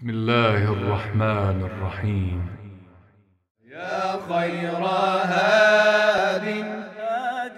بسم الله الرحمن الرحيم يا خير هاد هاد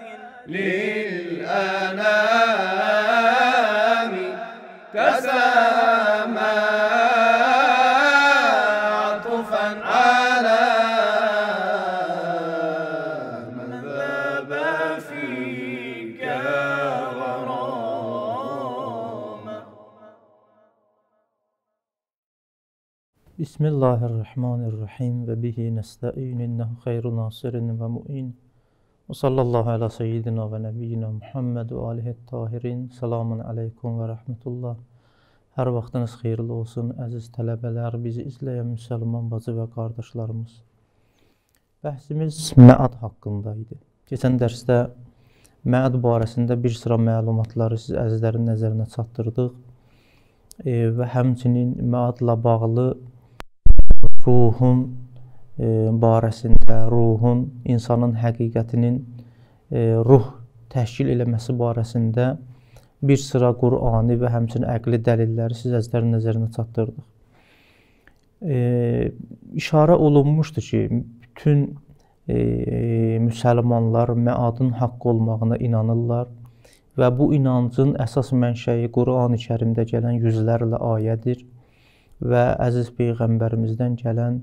Bismillahirrahmanirrahim və bihi nəstəin innəhu xeyru nasirin və muin və sallallahu alə seyyidina və nəbiyyina Muhammed və alihi tahirin selamun aleykum və rəhmətullah Hər vaxtınız xeyirli olsun əziz tələbələr, bizi izləyən müsəlman bacı və qardaşlarımız Bəhsimiz məad haqqında idi Keçən dərsdə məad barəsində bir sıra məlumatları siz əzizlərin nəzərinə çatdırdıq e, və həmçinin məadla bağlı ruhun e, barəsində, ruhun, insanın həqiqətinin e, ruh təşkil eləməsi barəsində bir sıra Qurani və həmçinin əqli dəlilləri siz əzizlərin nəzərinə çatdırdıq. E, işarə olunmuşdu ki, bütün e, müsəlmanlar məadın haqqı olmağına inanırlar və bu inancın əsas mənşəyi Qurani-Kərimdə gələn yüzlərlə ayədir və əziz peyğəmbərimizdən gələn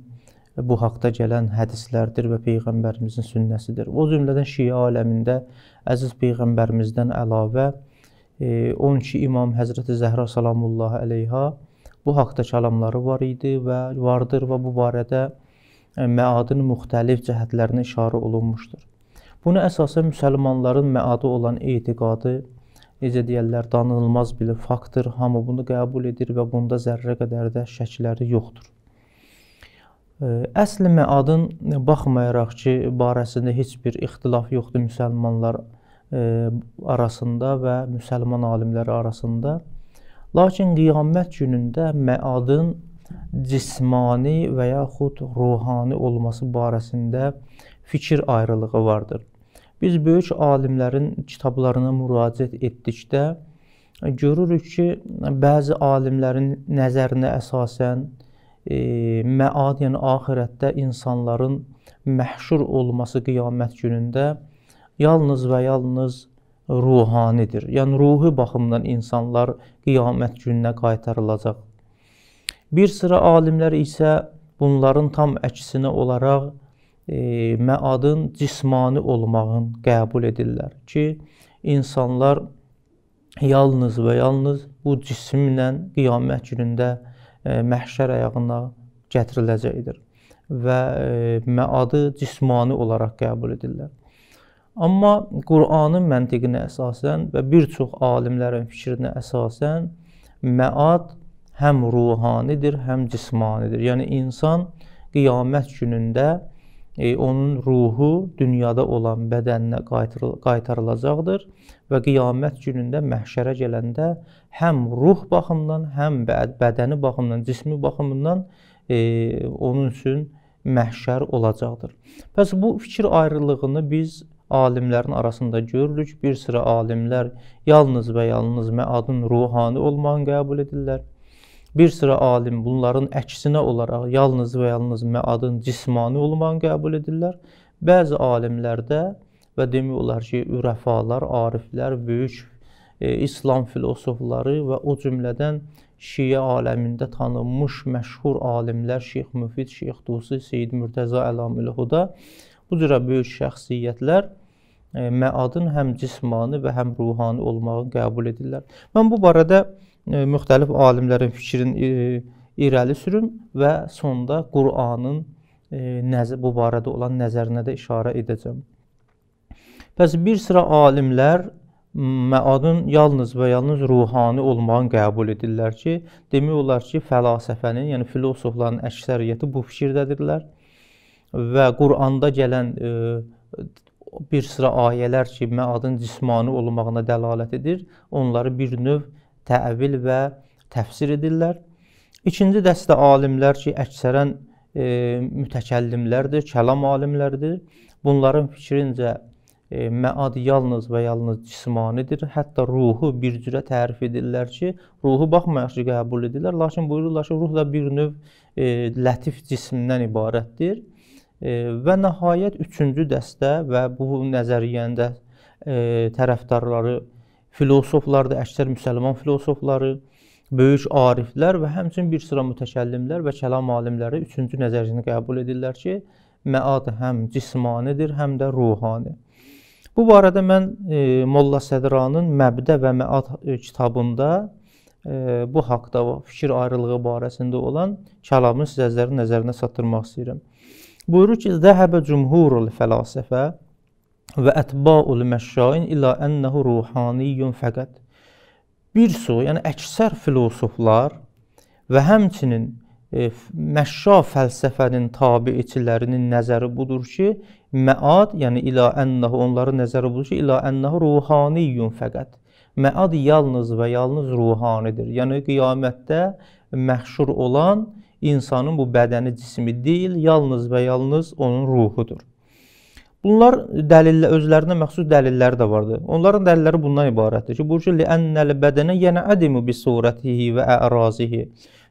bu haqda gələn hədislərdir və peyğəmbərimizin sünnəsidir. O cümlədən Şiə aləmində əziz peyğəmbərimizdən əlavə 12 e, imam Həzrəti Zəhra sallallahu əleyha bu haqda kəlamları var idi və vardır və bu barədə e, məadın müxtəlif cəhətlərinə işarə olunmuşdur. Bunu əsasən müsəlmanların məadı olan etiqadı necə deyirlər, danılmaz bir faktor, hamı bunu qəbul edir və bunda zərrə qədər də şəkləri yoxdur. Əsl məadın baxmayaraq ki, barəsində heç bir ixtilaf yoxdur müsəlmanlar arasında və müsəlman alimləri arasında. Lakin qiyamət günündə məadın cismani və yaxud ruhani olması barəsində fikir ayrılığı vardır. Biz böyük alimlərin kitablarına müraciət etdikdə görürük ki, bəzi alimlərin nəzərinə əsasən e, məad, yəni axirətdə insanların məhşur olması qiyamət günündə yalnız və yalnız ruhanidir. Yəni ruhi baxımdan insanlar qiyamət gününə qaytarılacaq. Bir sıra alimlər isə bunların tam əksinə olaraq e, məadın cismani olmağın qəbul edirlər ki, insanlar yalnız və yalnız bu cisimlə qiyamət günündə e, məhşər ayağına gətiriləcəkdir və e, məadı cismani olaraq qəbul edirlər. Amma Qur'anın məntiqinə əsasən və bir çox alimlərin fikrinə əsasən məad həm ruhanidir, həm cismanidir. Yəni insan qiyamət günündə e, onun ruhu dünyada olan bədəninə qaytarıl qaytarılacaqdır və qiyamət günündə məhşərə gələndə həm ruh baxımından, həm bədəni baxımından, cismi baxımından e, onun üçün məhşər olacaqdır. Bəs bu fikir ayrılığını biz alimlərin arasında görürük. Bir sıra alimlər yalnız və yalnız məadın ruhani olmağını qəbul edirlər. Bir sıra alim bunların əksinə olaraq yalnız və yalnız məadın cismani olmağını qəbul edirlər. Bəzi alimlərdə və demək olar ki, ürəfalar, ariflər, böyük e, İslam filosofları və o cümlədən Şiə aləmində tanınmış məşhur alimlər Şeyx Müfid, Şeyx Dusi, Seyid Mürtəza Əlamülhuda bu cürə böyük şəxsiyyətlər məadın həm cismani və həm ruhani olmağı qəbul edirlər. Mən bu barədə müxtəlif alimlərin fikrini irəli sürüm və sonda Qur'anın nəzər bu barədə olan nəzərinə də işarə edəcəm. Bəs bir sıra alimlər məadın yalnız və yalnız ruhani olmağını qəbul edirlər ki, demək olar ki, fəlsəfənin, yəni filosofların əksəriyyəti bu fikirdədirlər və Quranda gələn e, bir sıra ayələr ki, məadın cismani olmağına dəlalət edir, onları bir növ təvil və təfsir edirlər. İkinci dəstə alimlər ki, əksərən e, mütəkəllimlərdir, kəlam alimləridir. Bunların fikrincə e, məad yalnız və yalnız cismanidir. Hətta ruhu bir cürə tərif edirlər ki, ruhu baxmayaraq ki, qəbul edirlər, lakin buyururlar ki, ruh da bir növ e, lətif cismdən ibarətdir. Və nəhayət üçüncü dəstə və bu nəzəriyyəndə tərəfdarları filosoflardır, əksər müsəlman filosofları, böyük ariflər və həmçinin bir sıra mütəkəllimlər və kəlam alimləri üçüncü nəzəriyyəni qəbul edirlər ki, məad həm cismanidir, həm də ruhani. Bu barədə mən e, Molla Sədranın Məbdə və Məad kitabında e, bu haqqda fikir ayrılığı barəsində olan kəlamı sizlərin nəzərinə çatdırmaq istəyirəm. Buyurur ki, zəhəbə cümhurul fəlasəfə və ətbaul məşşain ilə ənəhu ruhaniyyun fəqət. Bir su, yəni əksər filosoflar və həmçinin e, məşşa fəlsəfənin tabiiçilərinin nəzəri budur ki, məad, yəni ilə ənəhu, onların nəzəri budur ki, ilə ənəhu ruhaniyyun fəqət. Məad yalnız və yalnız ruhanidir. Yəni qiyamətdə məhşur olan insanın bu bədəni, cismi deyil, yalnız və yalnız onun ruhudur. Bunlar dəlillə özlərinə məxsus dəlilləri də vardır. Onların dəlilləri bundan ibarətdir ki, burcu li'annal bədənə yenə adimu bi suratihi və ərazihi.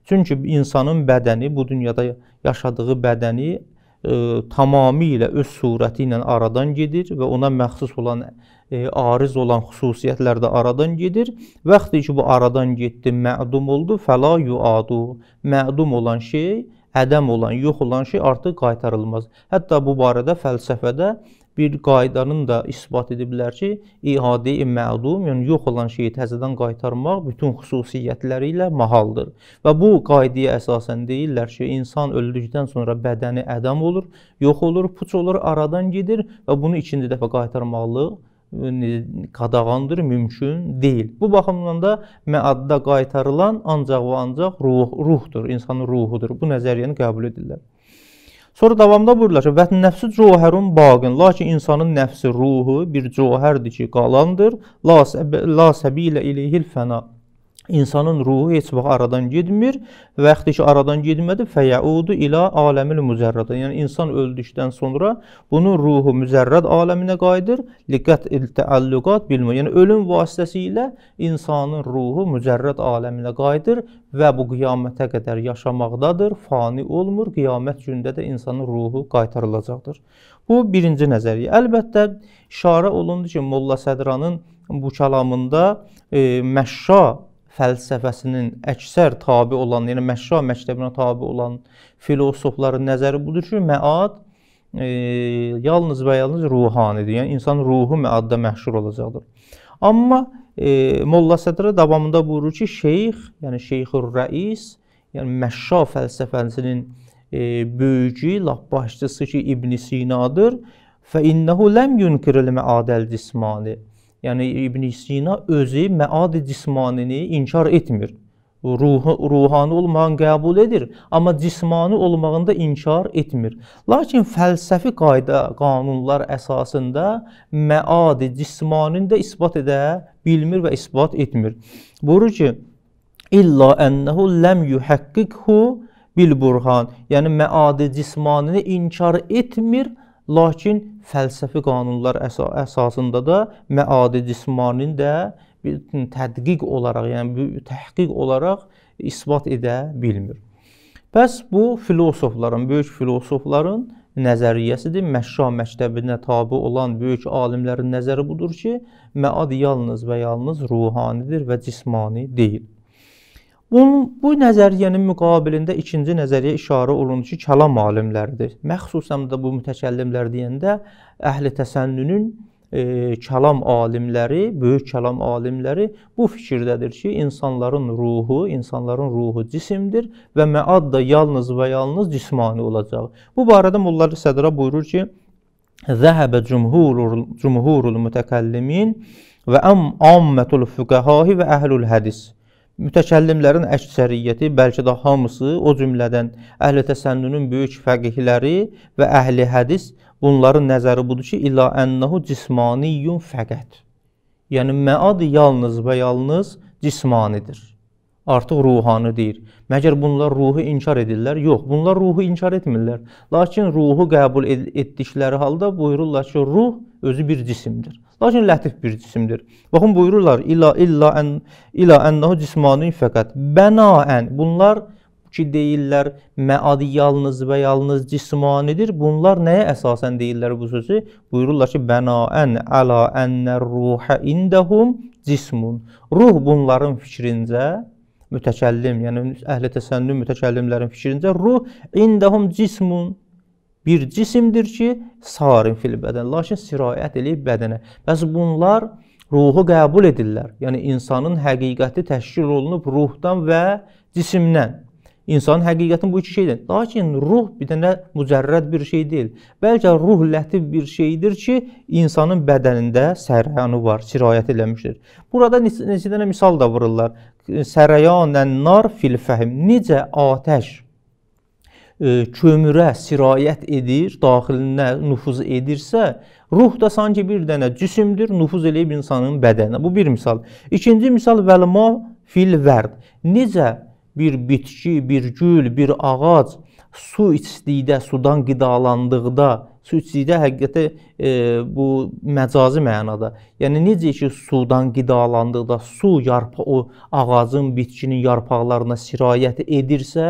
Çünki insanın bədəni bu dünyada yaşadığı bədəni ə, e, tamamilə öz surəti ilə aradan gedir və ona məxsus olan ə, e, ariz olan xüsusiyyətlər də aradan gedir. Vaxtı ki bu aradan getdi, mədum oldu, fəla yuadu. Mədum olan şey, ədəm olan, yox olan şey artıq qaytarılmaz. Hətta bu barədə fəlsəfədə bir qaydanın da isbat ediblər ki, iade-i mədum, yəni yox olan şeyi təzədən qaytarmaq bütün xüsusiyyətləri ilə mahaldır. Və bu qaydaya əsasən deyirlər ki, insan öldükdən sonra bədəni ədəm olur, yox olur, puç olur, aradan gedir və bunu ikinci dəfə qaytarmaqlıq qadağandır, mümkün deyil. Bu baxımdan da məadda qaytarılan ancaq və ancaq ruh, ruhdur, insanın ruhudur. Bu nəzəriyyəni qəbul edirlər. Sonra davamda buyururlar ki, vətn nəfsi cavhərun baqin, lakin insanın nəfsi, ruhu bir cavhərdir ki, qalandır. La səbilə ileyhil fəna insanın ruhu heç vaxt aradan getmir və yaxud ki, aradan getmədi, fəyəudu ilə aləmil müzərrədə. Yəni, insan öldükdən sonra bunun ruhu müzərrəd aləminə qayıdır, liqət təəlluqat bilmir. Yəni, ölüm vasitəsi ilə insanın ruhu müzərrəd aləminə qayıdır və bu qiyamətə qədər yaşamaqdadır, fani olmur, qiyamət gündə də insanın ruhu qaytarılacaqdır. Bu, birinci nəzəriyyə. Əlbəttə, işarə olundu ki, Molla Sədranın bu kəlamında e, məşşa fəlsəfəsinin əksər tabi olan, yəni Məşra məktəbinə tabi olan filosofların nəzəri budur ki, məad e, yalnız və yalnız ruhanidir. Yəni insan ruhu məadda məşhur olacaqdır. Amma e, Molla Sədrə davamında buyurur ki, şeyx, yəni Şeyxur Rəis, yəni Məşra fəlsəfəsinin e, böyücü, lap başçısı ki, İbn Sina'dır. Fə innehu lem yunkirul me'adel cismani. Yəni İbn Sina özü məad cismanini inkar etmir. Ruhu, ruhani olmağını qəbul edir, amma cismani olmağını da inkar etmir. Lakin fəlsəfi qayda, qanunlar əsasında məad cismanini də isbat edə bilmir və isbat etmir. Buyurur ki: "İlla ennehu lem yuhaqqiqhu bil burhan." Yəni məad cismanini inkar etmir, lakin fəlsəfi qanunlar əsa əsasında da məadi cismaninin də bir tədqiq olaraq, yəni təhqiq olaraq isbat edə bilmir. Bəs bu filosofların, böyük filosofların nəzəriyyəsidir. Məşra məktəbinə tabe olan böyük alimlərin nəzəri budur ki, məad yalnız və yalnız ruhanidir və cismani deyil. Bunun, bu nəzəriyyənin müqabilində ikinci nəzəriyyə işarə olunur ki, kəlam alimləridir. Məxsusən də bu mütəkəllimlər deyəndə əhli təsənnünün e, kəlam alimləri, böyük kəlam alimləri bu fikirdədir ki, insanların ruhu, insanların ruhu cisimdir və məad da yalnız və yalnız cismani olacaq. Bu barədə Molla Sədra buyurur ki, Zəhəbə cumhurul, cumhurul mütəkəllimin və əm ammətul füqəhahi və əhlül hədis mütəkəllimlərin əksəriyyəti, bəlkə də hamısı, o cümlədən əhl-i təsənnünün böyük fəqihləri və əhl-i hədis bunların nəzəri budur ki, ila ənnahu cismaniyyun fəqət. Yəni məad yalnız və yalnız cismanidir artıq ruhanı deyir. Məgər bunlar ruhu inkar edirlər? Yox, bunlar ruhu inkar etmirlər. Lakin ruhu qəbul etdikləri halda buyururlar ki, ruh özü bir cisimdir. Lakin lətif bir cisimdir. Baxın buyururlar illa illa ən illa ennahu cismanun fəqət bənaən. Bunlar ki deyirlər məadi yalnız və yalnız cismanidir. Bunlar nəyə əsasən deyirlər bu sözü? Buyururlar ki, bənaən ala ennə ruha indahum cismun. Ruh bunların fikrincə mütəkəllim, yəni əhli təsənnüm mütəkəllimlərin fikrincə ruh indahum cismun bir cisimdir ki, sarin fil bədən, lakin sirayət eləyib bədənə. Bəs bunlar ruhu qəbul edirlər. Yəni insanın həqiqəti təşkil olunub ruhdan və cisimdən. İnsanın həqiqətin bu iki şeydir. Lakin ruh bir dənə mücərrəd bir şey deyil. Bəlkə ruh lətif bir şeydir ki, insanın bədənində sərhanı var, sirayət eləmişdir. Burada neçə dənə misal da vururlar sərəyanən nar fil fəhm. Necə atəş kömürə e, sirayət edir, daxilinə nüfuz edirsə, ruh da sanki bir dənə cisimdir, nüfuz eləyib insanın bədəninə. Bu bir misal. İkinci misal vəlma fil vərd. Necə bir bitki, bir gül, bir ağac su içdikdə, sudan qidalandıqda, su içdikdə həqiqətə e, bu məcazi mənada. Yəni necə ki sudan qidalandıqda su yarpa o ağacın, bitkinin yarpaqlarına sirayət edirsə,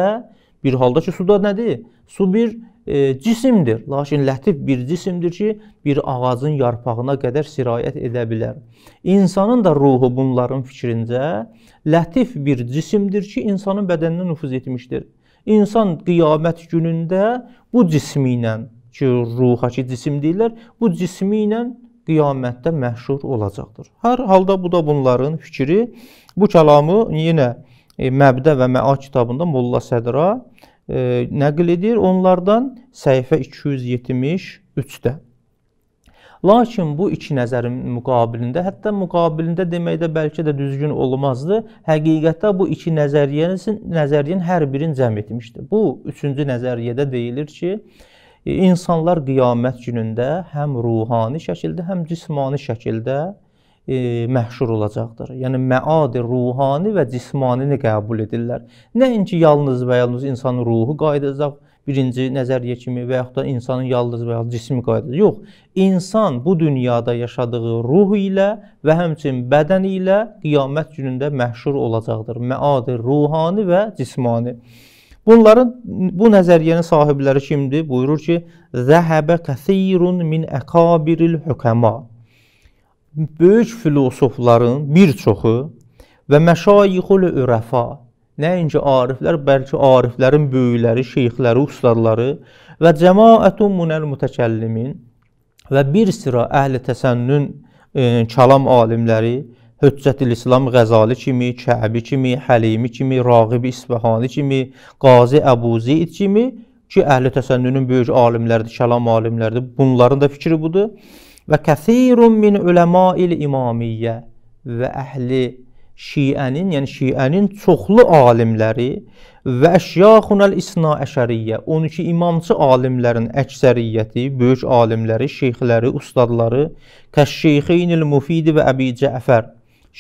bir halda ki suda nədir? Su bir e, cisimdir, lakin lətif bir cisimdir ki, bir ağacın yarpağına qədər sirayət edə bilər. İnsanın da ruhu bunların fikrincə lətif bir cisimdir ki, insanın bədəninə nüfuz etmişdir insan qiyamət günündə bu cismi ilə ki, ruha ki, cisim deyirlər, bu cismi ilə qiyamətdə məşhur olacaqdır. Hər halda bu da bunların fikri. Bu kəlamı yenə e, Məbdə və Məa kitabında Molla Sədra e, nəql edir. Onlardan səhifə 273-də. Lakin bu iki nəzərin müqabilində, hətta müqabilində demək də bəlkə də düzgün olmazdı. Həqiqətdə bu iki nəzəriyyənin nəzəriyyənin hər birini cəm etmişdi. Bu üçüncü nəzəriyyədə deyilir ki, e, insanlar qiyamət günündə həm ruhani şəkildə, həm cismani şəkildə e, məhşur olacaqdır. Yəni məadi ruhani və cismanini qəbul edirlər. Nəinki yalnız və yalnız insanın ruhu qayıdacaq, birinci nəzəriyyə kimi və yaxud da insanın yalnız və ya cismi qaydası. Yox, insan bu dünyada yaşadığı ruh ilə və həmçinin bədəni ilə qiyamət günündə məhşur olacaqdır. Məadir ruhani və cismani. Bunların bu nəzəriyyənin sahibləri kimdir? Buyurur ki, "Zəhəbə kəsirun min akabiril hukama." Böyük filosofların bir çoxu və məşayixul ürəfa Nəinki ariflər, bəlkə ariflərin böyükləri, şeyxləri, ustadları və cemaətun munəl mütəkəllimin və bir sıra əhli təsənnün e, kəlam alimləri, Höccətül İslam Qəzali kimi, Kəbi kimi, Həlimi kimi, Rağib İsfahani kimi, Qazi Əbuziid kimi ki, əhl-i təsənnünün böyük alimləridir, kəlam alimləridir. Bunların da fikri budur. Və kəsirun min uləmail imamiyyə və əhli Şiənin, yəni Şiənin çoxlu alimləri və Əşyaxunəl İsna Əşəriyyə 12 imamçı alimlərin əksəriyyəti, böyük alimləri, şeyxləri, ustadları, Kəşşeyxeynil Mufidi və Əbi Cəfər,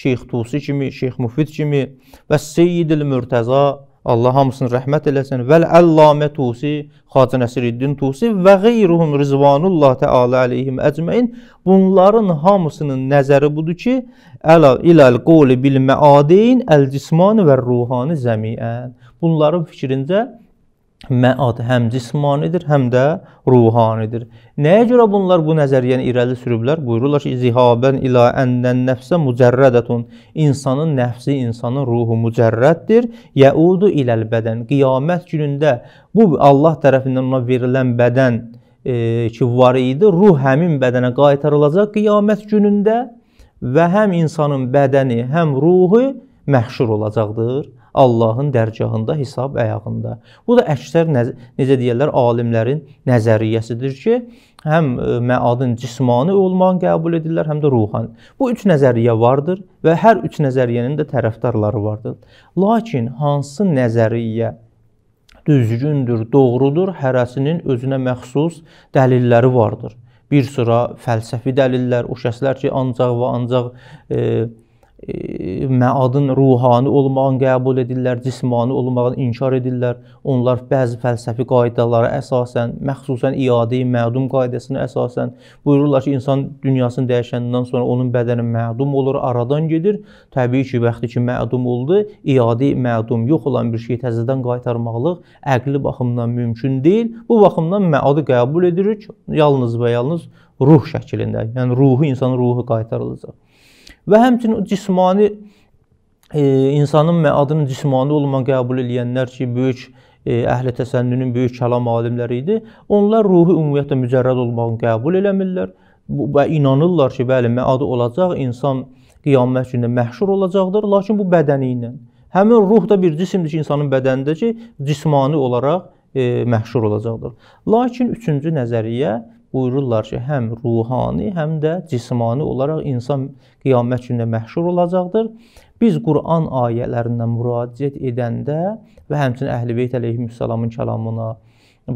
Şeyx Tusi kimi, Şeyx Mufid kimi və Seyyidil Mürtəza Allah hamısını rəhmət eləsin. Vəl Əllamə Tusi, Xacə Nəsiriddin Tusi və qeyruhum rizvanullah təala əleyhim əcməin. Bunların hamısının nəzəri budur ki, əl iləl qoli bil məadin, əl cismani və ruhani zəmiən. Bunların fikrincə məad həm cismanidir, həm də ruhanidir. Nəyə görə bunlar bu nəzəriyyəni irəli sürüblər? Buyururlar ki, zihabən ilə əndən nəfsə mücərrədətun. İnsanın nəfsi, insanın ruhu mücərrəddir. Yəudu iləl bədən. Qiyamət günündə bu Allah tərəfindən ona verilən bədən e, ki, var idi, ruh həmin bədənə qaytarılacaq qiyamət günündə və həm insanın bədəni, həm ruhu məhşur olacaqdır. Allahın dərgahında, hesab ayağında. Bu da əksər necə deyirlər, alimlərin nəzəriyyəsidir ki, həm e, məadın cismani olmağını qəbul edirlər, həm də ruhani. Bu üç nəzəriyyə vardır və hər üç nəzəriyyənin də tərəfdarları vardır. Lakin hansı nəzəriyyə düzgündür, doğrudur, hərəsinin özünə məxsus dəlilləri vardır. Bir sıra fəlsəfi dəlillər, o şəxslər ki, ancaq və ancaq e, məadın ruhani olmağını qəbul edirlər, cismani olmağını inkar edirlər. Onlar bəzi fəlsəfi qaydalara əsasən, məxsusən iadə-i mədum qaydasına əsasən buyururlar ki, insan dünyasını dəyişəndən sonra onun bədəni mədum olur, aradan gedir. Təbii ki, vaxtı ki mədum oldu, iadə-i mədum yox olan bir şeyi təzədən qaytarmaqlıq əqli baxımdan mümkün deyil. Bu baxımdan məadı qəbul edirik yalnız və yalnız ruh şəklində. Yəni ruhu insanın ruhu qaytarılacaq. Və həmçinin cismani e, insanın məadının cismani olma qəbul edənlər ki, böyük e, əhli təsənnünün böyük kəlam alimləri idi. Onlar ruhi ümumiyyətlə mücərrəd olmağını qəbul eləmirlər və inanırlar ki, bəli, məadı olacaq, insan qiyamət günündə məhşur olacaqdır, lakin bu bədəni ilə. Həmin ruh da bir cisimdir ki, insanın bədənindəki cismani olaraq e, məhşur olacaqdır. Lakin üçüncü nəzəriyyə buyururlar ki, həm ruhani, həm də cismani olaraq insan qiyamət günündə məhşur olacaqdır. Biz Quran ayələrindən müraciət edəndə və həmçinin Əhlibeyt əleyhissalamın kəlamına,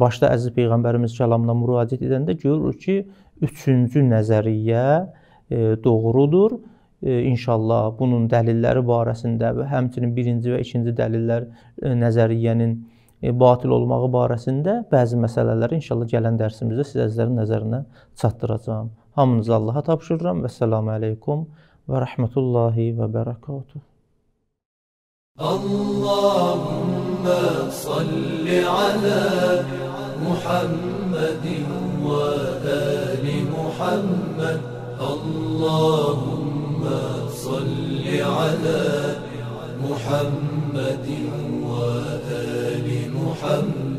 başda əziz peyğəmbərimiz kəlamına müraciət edəndə görürük ki, üçüncü nəzəriyyə e, doğrudur. E, inşallah bunun dəlilləri barəsində və həmçinin birinci və ikinci dəlillər e, nəzəriyyənin E, batil olmağı barəsində bəzi məsələləri inşallah gələn dərsimizdə siz əzizlərin nəzərinə çatdıracağam. Hamınızı Allaha tapşırıram və salamü aleykum və rəhmətullahi və bərəkatuhu. اللهم صل على محمد وآل محمد اللهم صل على محمد محمد